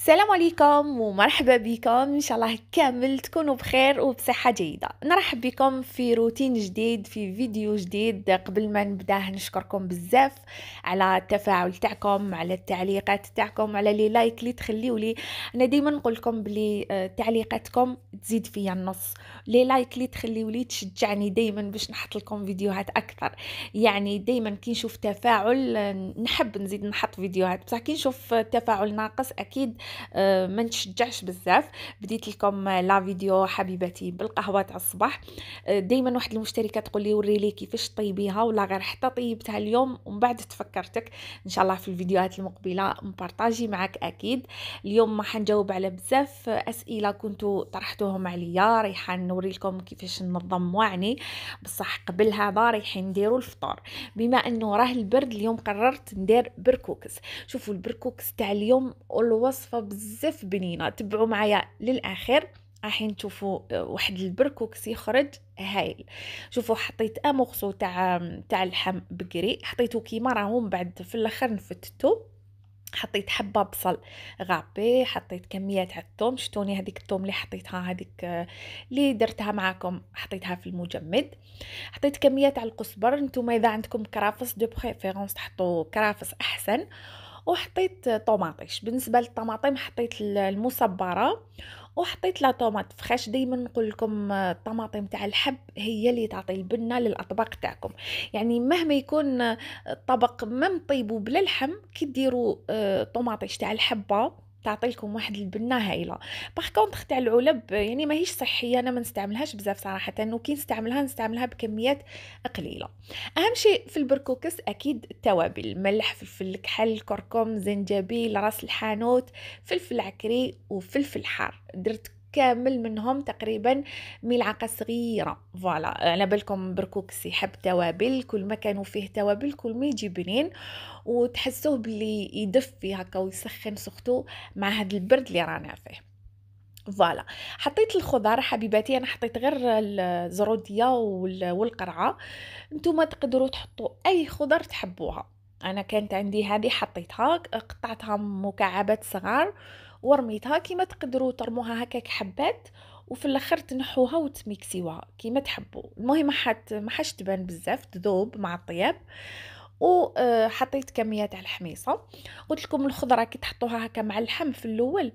السلام عليكم ومرحبا بكم ان شاء الله كامل تكونوا بخير وبصحه جيده نرحب بكم في روتين جديد في فيديو جديد قبل ما نبداه نشكركم بزاف على التفاعل تاعكم على التعليقات تاعكم على لي لايك اللي تخليوا لي انا ديما نقول لكم بلي آه، تعليقاتكم تزيد فيا النص لي لايك اللي تخليوا لي تشجعني دائما باش نحط لكم فيديوهات اكثر يعني دائما كي نشوف تفاعل آه، نحب نزيد نحط فيديوهات بصح كي نشوف تفاعل ناقص اكيد أه، ما نتشجعش بزاف بديت لكم لا فيديو حبيباتي بالقهوه تاع الصباح أه، دائما واحد المشتركه تقول لي وري لي كيفاش طيبيها ولا غير حتى طيبتها اليوم ومن بعد تفكرتك ان شاء الله في الفيديوهات المقبله نبارطاجي معك اكيد اليوم ما حنجاوب على بزاف اسئله كنتو طرحتوهم عليا رايحه نوري لكم كيفاش ننظم واعني بصح قبل هذا رايحين نديرو الفطور بما انه راه البرد اليوم قررت ندير بركوكس شوفوا البركوكس تاع اليوم الوصفه بزاف بنينه تبعوا معايا للاخر راحين تشوفوا آه، واحد البركوكس يخرج هايل شوفوا حطيت اموغسو تاع تاع اللحم بقري حطيته كيما راهو من بعد في الاخر نفتتو حطيت حبه بصل غابي حطيت كميه تاع الثوم شتوني هذيك الثوم اللي حطيتها هذيك آه، اللي درتها معاكم حطيتها في المجمد حطيت كميه تاع القزبر نتوما اذا عندكم كرافس دو بريفيرونس تحطوا كرافس احسن وحطيت طوماطيش بالنسبه للطماطم حطيت المصبره وحطيت لا طوماط فخاش دائما نقول لكم الطماطم تاع الحب هي اللي تعطي البنه للاطباق تاعكم يعني مهما يكون الطبق ما مطيب بلا لحم كي ديروا آه، طوماطيش تاع الحبه تعطيلكم واحد البنه هايله باغ كونطخ تاع العلب يعني ماهيش صحيه انا ما نستعملهاش بزاف صراحه وكي نستعملها نستعملها بكميات قليله اهم شيء في البركوكس اكيد التوابل الملح فلفل الكحل الكركم زنجبيل راس الحانوت فلفل عكري وفلفل حار درت كامل منهم تقريبا ملعقه صغيره فوالا على بالكم بركوك يحب توابل كل ما كانوا فيه توابل كل ما يجي بنين وتحسوه باللي يدفي هكا ويسخن سختو مع هذا البرد اللي رانا فيه فوالا حطيت الخضر حبيباتي انا حطيت غير الزروديه والقرعه نتوما تقدروا تحطوا اي خضر تحبوها انا كانت عندي هذه حطيتها قطعتها مكعبات صغار ورميتها كيما تقدروا ترموها هكاك حبات وفي الاخر تنحوها وتميكسيوها كيما تحبوا المهم حت ما حاش تبان بزاف تذوب مع الطياب وحطيت آه، كميه تاع الحميصه قلت لكم الخضره كي تحطوها هكا مع اللحم في الاول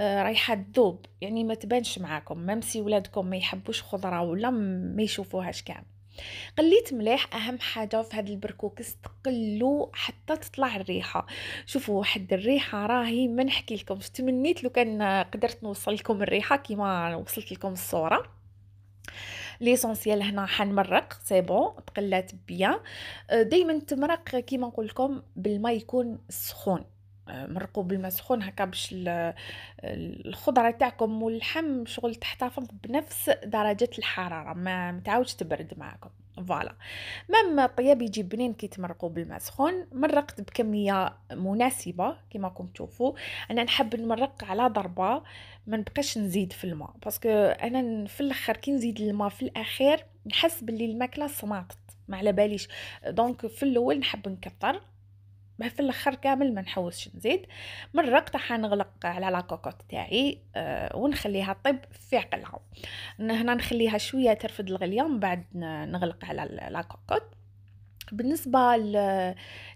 آه، رايحه تذوب يعني ما تبانش معاكم ميم سي ولادكم ما يحبوش خضره ولا ما يشوفوهاش كامل قليت مليح اهم حاجه في هذا البركوكس تقلو حتى تطلع الريحه شوفوا واحد الريحه راهي ما نحكي لكم تمنيت لو كان قدرت نوصل لكم الريحه كيما وصلت لكم الصوره ليسونسيال هنا حنمرق سي بون تقلات بيان دائما تمرق كيما نقول لكم بالما يكون سخون مرقوا بالماء سخون هكا باش الخضره تاعكم واللحم شغل تحتفظ بنفس درجه الحراره ما تعاودش تبرد معاكم فوالا مام طياب يجي بنين كي تمرقوا بالماء سخون مرقت بكميه مناسبه كما راكم تشوفوا انا نحب نمرق على ضربه ما نبقاش نزيد في الماء باسكو انا في الاخر كي نزيد الماء في الاخير نحس باللي الماكله صماطت ما على باليش دونك في الاول نحب نكثر ما في الاخر كامل ما نحوسش نزيد من الرقطة حنغلق على لاكوكوط تاعي أه ونخليها طيب في عقلها هنا نخليها شويه ترفد الغليه من بعد نغلق على لاكوكوط بالنسبه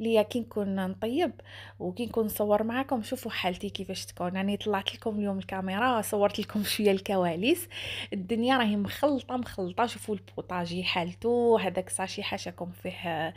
ليا كي نكون نطيب وكي نكون نصور معكم شوفوا حالتي كيفاش تكون يعني طلعت لكم اليوم الكاميرا صورت لكم شويه الكواليس الدنيا راهي مخلطه مخلطه شوفوا البوطاجي حالته هذاك ساشي حاشاكم فيه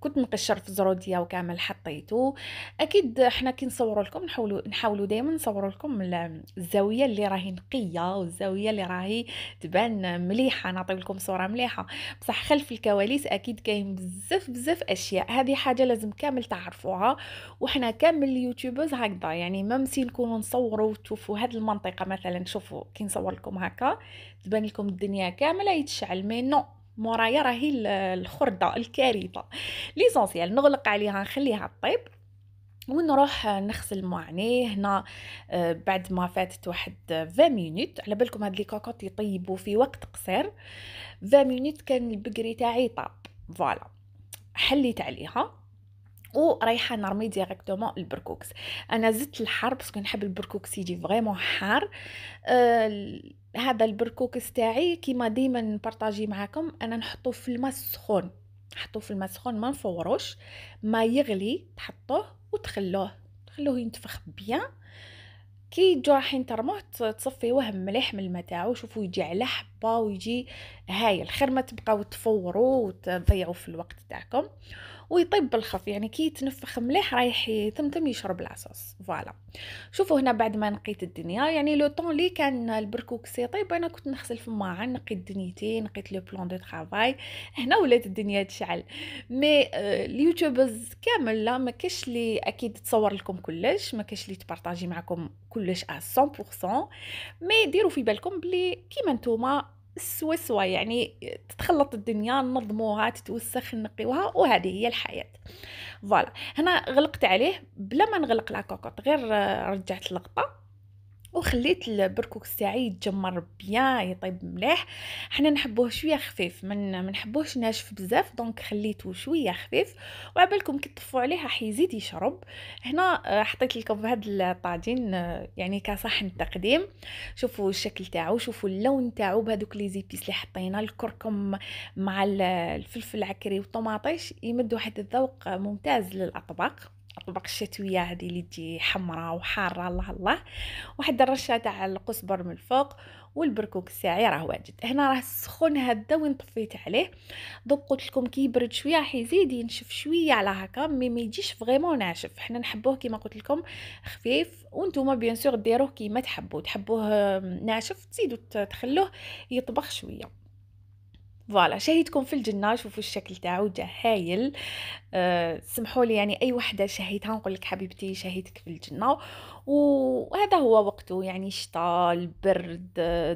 كنت مقشر في الزرو ديالو كامل حطيته اكيد حنا كي نصوروا لكم نحاولوا نحاولوا دائما نصوروا لكم الزاويه اللي راهي نقيه والزاويه اللي راهي تبان مليحه نعطي لكم صوره مليحه بصح خلف الكواليس اكيد كاين بزاف بزاف اشياء هذه حاجه لازم كامل تعرفوها وحنا كامل اليوتيوبرز هكذا يعني ممسي نكونوا نصوروا وتشوفوا هذه المنطقه مثلا شوفوا كي نصور لكم هكا تبان لكم الدنيا كامله يتشعل مي نو مورايا راهي الخرده الكارثه ليسونسيال نغلق عليها نخليها طيب ونروح نغسل معاني هنا آه، بعد ما فاتت واحد 20 مينوت على بالكم هاد لي كوكوط يطيبوا في وقت قصير 20 مينوت كان البقري تاعي طاب فوالا حليت عليها ورايحه نرمي ديريكتومون البركوكس انا زدت الحار باسكو نحب البركوكس يجي فريمون حار أه هذا البركوكس تاعي كيما ديما نبارطاجي معاكم انا نحطو في الماء السخون نحطو في الماء السخون ما نفوروش ما يغلي تحطوه وتخلوه تخلوه ينتفخ بيان كي تجو رايحين ترموه تصفيوه مليح من الماء تاعو شوفوا يجي على حبه ويجي هايل خير ما تبقاو تفوروا وتضيعوا في الوقت تاعكم ويطيب بالخف يعني كي يتنفخ مليح رايح يتمتم يشرب العصاص فوالا شوفوا هنا بعد ما نقيت الدنيا يعني لو طون لي كان البركوكسي طيب انا كنت نغسل فماعا نقيت دنيتي نقيت لو بلون دو طرافاي هنا ولات الدنيا تشعل مي آه، اليوتيوبرز كامل لا ما كاش لي اكيد تصور لكم كلش ما كاش لي تبارطاجي معكم كلش 100% مي ديروا في بالكم بلي كيما نتوما سوا سوا يعني تتخلط الدنيا نظموها تتوسخ نقيوها وهذه هي الحياه فوالا هنا غلقت عليه بلا ما نغلق لا غير آه، رجعت اللقطه وخليت البركوك تاعي يتجمر بيان يطيب مليح حنا نحبوه شويه خفيف ما نحبوهش ناشف بزاف دونك خليته شويه خفيف وعبالكم كي تطفوا عليه راح يزيد يشرب هنا آه، حطيت لكم هذا الطاجين آه، يعني كصحن تقديم شوفوا الشكل تاعو شوفوا اللون تاعو بهذوك لي زيبيس اللي حطينا الكركم مع الفلفل العكري والطماطيش يمدوا واحد الذوق ممتاز للاطباق الطبق الشتوية هذه اللي تجي حمراء وحارة الله الله واحد الرشة تاع القزبر من الفوق والبركوك الساعي راه واجد هنا راه سخون هدا وين طفيت عليه دوك قلت لكم كي يبرد شويه راح يزيد ينشف شويه على هكا مي ما يجيش فريمون ناشف حنا نحبوه كيما قلت لكم خفيف وانتم بيان سور ديروه كيما تحبوا تحبوه ناشف تزيدوا تخلوه يطبخ شويه فوالا شهيتكم في الجنه شوفوا الشكل تاعو جا هايل أه سمحوا لي يعني اي وحده شهيتها نقول لك حبيبتي شهيتك في الجنه وهذا هو وقته يعني الشتاء البرد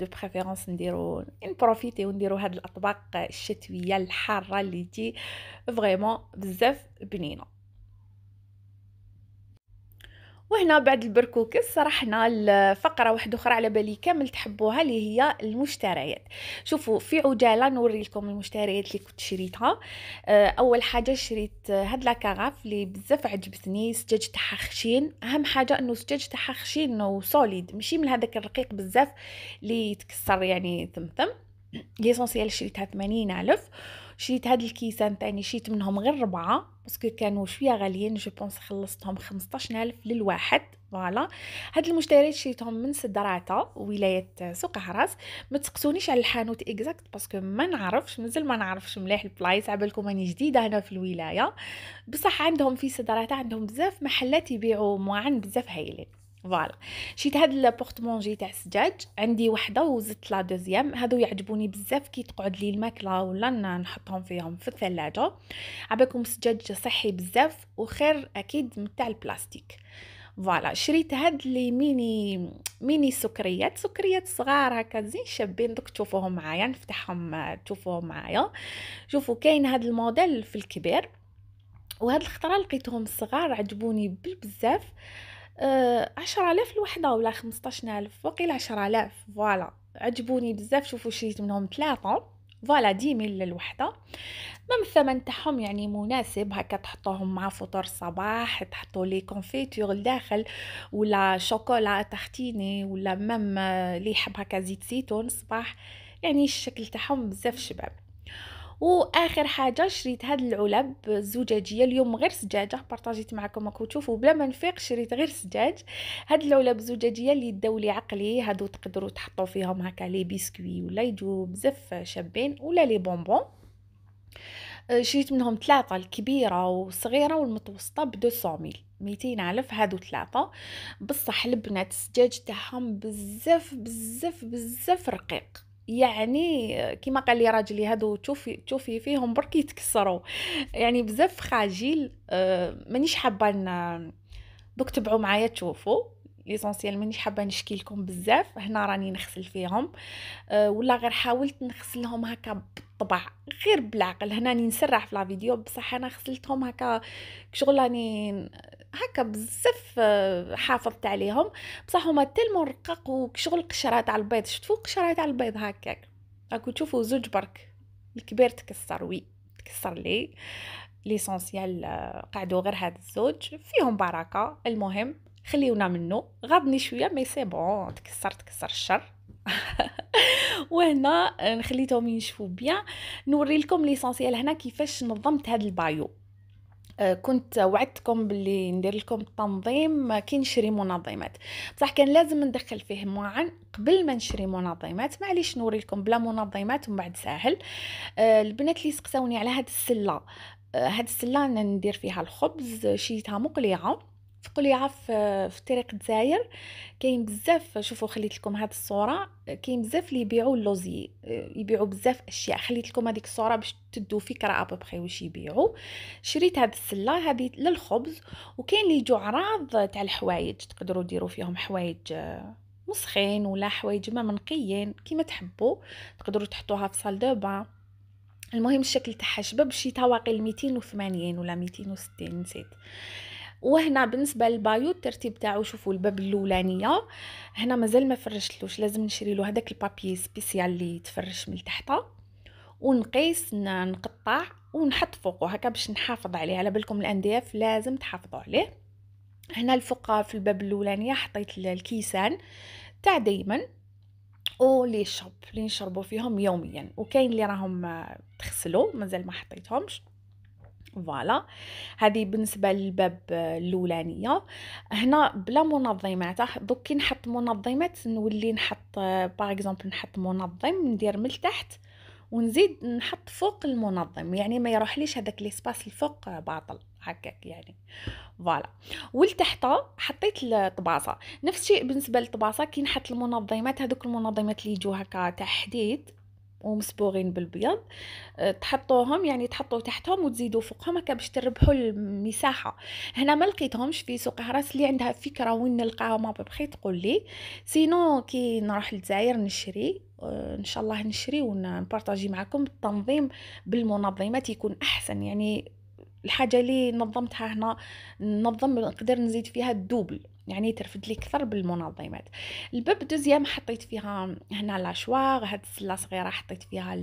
دو بريفيرونس نديرو يعني نبروفيتي ونديرو هاد الاطباق الشتويه الحاره اللي تجي فريمون بزاف بنينه وهنا بعد البركوكس صرحنا لفقرة واحدة أخرى على بالي كامل تحبوها اللي هي المشتريات شوفوا في عجالة نوري لكم المشتريات اللي كنت شريتها آه، أول حاجة شريت هاد لاكاغاف اللي بزاف عجبتني سجاج تاعها خشين أهم حاجة أنه سجاج تاعها خشين وسوليد ماشي من هذاك الرقيق بزاف اللي يتكسر يعني ثم ثم ليسونسيال شريتها ثمانين ألف شريت هاد الكيسان تاني شريت منهم غير ربعة باسكو كانوا شويه غاليين جو بونس خلصتهم ألف للواحد فوالا هاد المشتريات شريتهم من سدراتا ولايه سوق عراس ما تسقسونيش على الحانوت اكزاكت باسكو ما نعرفش مازال ما نعرفش مليح البلايص على بالكم راني جديده هنا في الولايه بصح عندهم في سدراتا عندهم بزاف محلات يبيعوا معان بزاف هايلين فوالا شيت هاد البورت تاع السجاج عندي وحده وزدت لا دوزيام هادو يعجبوني بزاف كي تقعد لي الماكله ولا نحطهم فيهم في الثلاجه عباكم سجاج صحي بزاف وخير اكيد من تاع البلاستيك فوالا شريت هاد لي ميني ميني سكريات سكريات صغار هكا زين شابين دوك تشوفوهم معايا نفتحهم تشوفوهم معايا شوفوا كاين هاد الموديل في الكبير وهاد الخطره لقيتهم صغار عجبوني بزاف آه عشر آلاف الوحدة ولا خمستاش ألف وقيل عشر ألاف فوالا عجبوني بزاف شوفوا شريت منهم ثلاثة فوالا دي ميل للوحدة مام الثمن تاعهم يعني مناسب هكا تحطوهم مع فطور الصباح تحطو لي كونفيتور لداخل ولا شوكولا تختيني ولا مام لي يحب هكا زيت زيتون الصباح يعني الشكل تاعهم بزاف شباب واخر حاجه شريت هاد العلب الزجاجيه اليوم غير سجاجه بارطاجيت معكم راكم تشوفوا بلا ما نفيق شريت غير سجاج هاد العلب الزجاجيه اللي داو لي عقلي هادو تقدروا تحطوا فيهم هكا لي بيسكوي ولا يجوا بزاف شابين ولا لي بونبون أه، شريت منهم ثلاثة الكبيرة والصغيرة والمتوسطة ب 200 ميل 200 ألف هادو ثلاثة بصح البنات السجاج تاعهم بزاف بزاف بزاف رقيق يعني كما قال لي راجلي هادو تشوفي تشوفي فيهم برك يتكسروا يعني بزاف خاجيل آه، مانيش حابه دوك تبعوا معايا تشوفوا ليسونسيال مانيش حابه نشكي لكم بزاف هنا راني نغسل فيهم آه، ولا غير حاولت نغسلهم هكا بالطبع غير بالعقل هنا راني نسرع في لا فيديو بصح انا غسلتهم هكا شغل راني هكا بزاف آه، حافظت عليهم بصح هما تلمون رقاق وشغل قشره تاع البيض شفتوا قشره تاع البيض هكاك راكو تشوفوا زوج برك الكبير تكسر وي تكسر لي ليسونسيال آه، قعدوا غير هاد الزوج فيهم بركه المهم خليونا منه غضني شويه مي سي بون تكسر تكسر الشر وهنا خليتهم ينشفوا بيان نوري لكم ليسونسيال هنا كيفاش نظمت هاد البايو آه، كنت وعدتكم باللي ندير لكم تنظيم كي نشري منظمات بصح كان لازم ندخل فيه معن قبل ما نشري منظمات معليش نوري لكم بلا منظمات ومن بعد ساهل آه، البنات اللي سقساوني على هاد السله آه، هاد السله ندير فيها الخبز شيتها مقليه فقوا لي آه، في طريق دزاير كاين بزاف شوفوا خليت لكم هذه الصوره كاين بزاف اللي يبيعوا اللوزي آه، يبيعوا بزاف اشياء خليت لكم هذيك الصوره باش تدو فكره ابوبخي واش يبيعوا شريت هذه السله هذه للخبز وكاين اللي يجوا عراض تاع الحوايج تقدروا ديروا فيهم حوايج آه، مسخين ولا حوايج ما منقيين كيما تحبوا تقدروا تحطوها في صال دو بان المهم الشكل تاعها شباب شي تواقي 280 ولا 260 نسيت وهنا بالنسبه للبايو الترتيب تاعو شوفوا الباب الاولانيه هنا مازال ما فرشتلوش لازم نشري له هذاك البابي سبيسيال اللي تفرش من تحته ونقيس نقطع ونحط فوقه هكا باش نحافظ عليه على بالكم الاندياف لازم تحافظوا عليه هنا الفوق في الباب الاولانيه حطيت الكيسان تاع دايما لي شوب اللي نشربوا فيهم يوميا وكاين اللي راهم تغسلوا مازال ما حطيتهمش فوالا هذه بالنسبه للباب الاولانيه هنا بلا منظمات دوك كي نحط منظمات نولي نحط باغ اكزومبل نحط منظم ندير من تحت ونزيد نحط فوق المنظم يعني ما يروحليش هذاك ليسباس الفوق باطل هكاك يعني فوالا ولتحت حطيت الطباسه نفس الشيء بالنسبه للطباسه كي نحط المنظمات هذوك المنظمات اللي يجوا هكا تحديد ومصبوغين بالبيض آه، تحطوهم يعني تحطو تحتهم وتزيدو فوقهم هكا باش تربحو المساحه هنا ما لقيتهمش في سوق عراس اللي عندها فكره وين نلقاهم ببخي تقول لي سينو كي نروح للجزائر نشري آه، ان شاء الله نشري ونبارطاجي معكم التنظيم بالمنظمات يكون احسن يعني الحاجه اللي نظمتها هنا نظم نقدر نزيد فيها الدوبل يعني ترفد لي اكثر بالمنظمات الباب دوزيام حطيت فيها هنا لاشواغ هاد السله صغيره حطيت فيها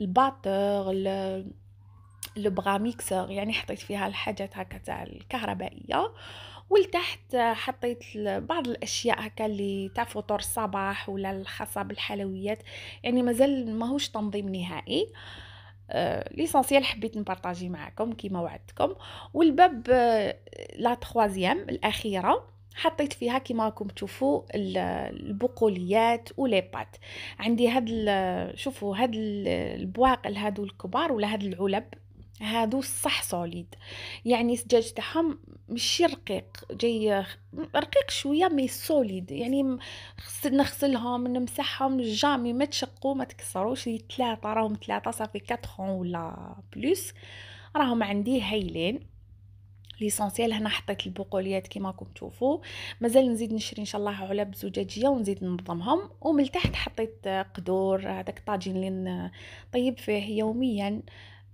الباتور لبغا ميكسور يعني حطيت فيها الحاجات هكا تاع الكهربائيه ولتحت حطيت بعض الاشياء هكا اللي تاع فطور الصباح ولا الخاصه بالحلويات يعني مازال ماهوش تنظيم نهائي آه، ليسونسيال حبيت نبارطاجي معكم كيما وعدتكم والباب آه، لا تخوازيام الاخيره حطيت فيها كيما راكم تشوفوا البقوليات ولي بات عندي هاد شوفوا هاد البواقل هادو الكبار ولا هاد العلب هادو صح سوليد يعني الدجاج تاعهم ماشي رقيق جاي رقيق شويه مي سوليد يعني نغسلهم نمسحهم جامي ما تشقوا ما تكسروش ثلاثه راهم ثلاثه صافي 4 ولا بلوس راهم عندي هايلين ليسونسيال هنا حطيت البقوليات كما راكم تشوفوا مازال نزيد نشري ان شاء الله علب زجاجيه ونزيد ننظمهم ومن تحت حطيت قدور هذاك الطاجين اللي نطيب فيه يوميا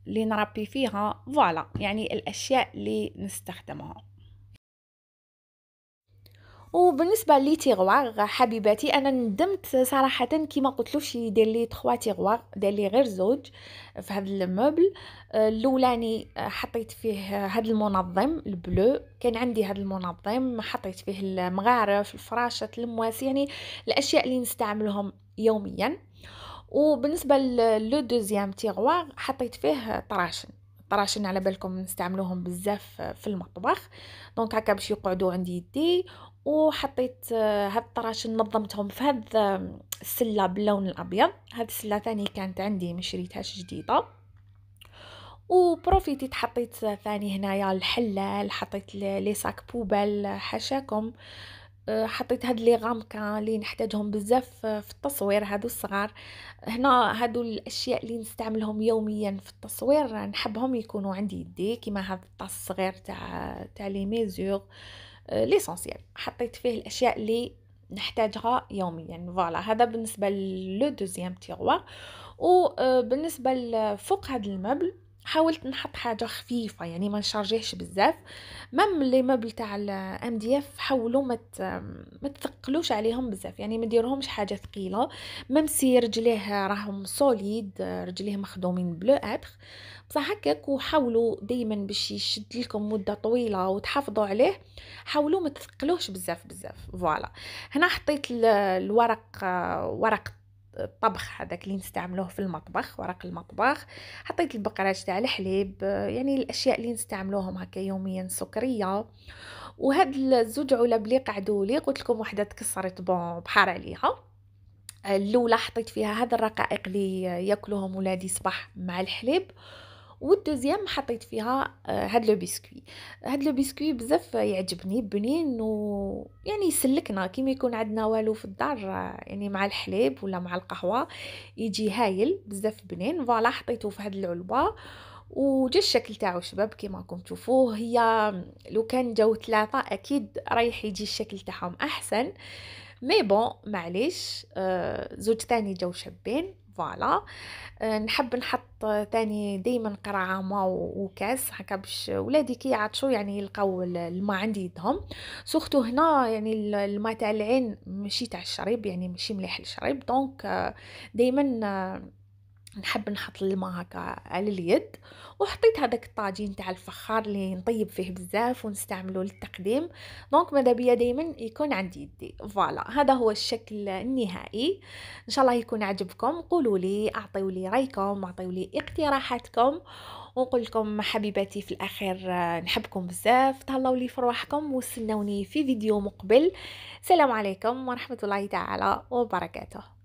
اللي نربي فيها فوالا يعني الاشياء اللي نستخدمها وبالنسبه لي تيغوار حبيباتي انا ندمت صراحه كيما قلت له شي دير لي 3 تيغوار دير لي غير زوج في هذا الموبل آه، الاولاني آه، حطيت فيه هذا المنظم البلو كان عندي هذا المنظم حطيت فيه المغارف الفراشه المواس يعني الاشياء اللي نستعملهم يوميا وبالنسبه لو دوزيام تيغوار حطيت فيه طراشن طراشن على بالكم نستعملوهم بزاف في المطبخ دونك هكا باش يقعدوا عندي يدي وحطيت آه، هاد الطراش نظمتهم في هاد السله باللون الابيض هاد السله ثاني كانت عندي ما شريتهاش جديده وبروفيتي حطيت ثاني هنايا الحلال حطيت لي ساك بوبال حاشاكم آه، حطيت هاد لي غامكا اللي نحتاجهم بزاف في التصوير هادو الصغار هنا هادو الاشياء اللي نستعملهم يوميا في التصوير نحبهم يكونوا عندي يدي كيما هاد الطاس الصغير تاع تاع لي ميزور ليسونسيال آه، حطيت فيه الاشياء اللي نحتاجها يوميا فوالا هذا بالنسبه لو دوزيام آه، تيغوار وبالنسبه لفوق هذا المبل حاولت نحط حاجه خفيفه يعني ما نشارجيهش بزاف مام اللي مبل تاع الام دي اف حاولوا ما مت تثقلوش عليهم بزاف يعني ما ديرهمش حاجه ثقيله مام سي رجليه راهم سوليد رجليه مخدومين بلو اتخ بصح هكاك وحاولوا دائما باش يشد لكم مده طويله وتحافظوا عليه حاولوا ما تثقلوهش بزاف بزاف فوالا هنا حطيت الورق ورق الطبخ هذاك اللي نستعملوه في المطبخ ورق المطبخ حطيت البقرات تاع الحليب يعني الاشياء اللي نستعملوهم هكا يوميا سكريه وهاد الزوج علب اللي قعدوا لي قلت لكم وحده تكسرت بون بحار عليها الاولى حطيت فيها هاد الرقائق اللي ياكلوهم ولادي صباح مع الحليب والدوزيام حطيت فيها آه، هاد لو بيسكوي هاد لو بيسكوي بزاف يعجبني بنين و يعني يسلكنا كيما يكون عندنا والو في الدار آه، يعني مع الحليب ولا مع القهوه يجي هايل بزاف بنين فوالا حطيته في هاد العلبه وجا الشكل تاعو شباب كيما راكم تشوفوه هي لو كان جاو ثلاثه اكيد رايح يجي الشكل تاعهم احسن مي بون معليش آه، زوج تاني جاو شابين فوالا آه، نحب نحط تاني دايما قرعه ما وكاس هكا باش ولادي كي يعطشوا يعني يلقاو الماء عند يدهم سورتو هنا يعني الماء تاع العين ماشي تاع الشريب يعني ماشي مليح للشريب دونك آه، دايما آه، نحب نحط الماء هكا على اليد وحطيت هذاك الطاجين تاع الفخار اللي نطيب فيه بزاف ونستعمله للتقديم دونك ماذا بيا دائما يكون عندي يدي فوالا هذا هو الشكل النهائي ان شاء الله يكون عجبكم قولوا لي اعطيوا لي رايكم اعطيوا لي اقتراحاتكم ونقول لكم حبيباتي في الاخير نحبكم بزاف تهلاو لي في رواحكم واستنوني في فيديو مقبل سلام عليكم ورحمه الله تعالى وبركاته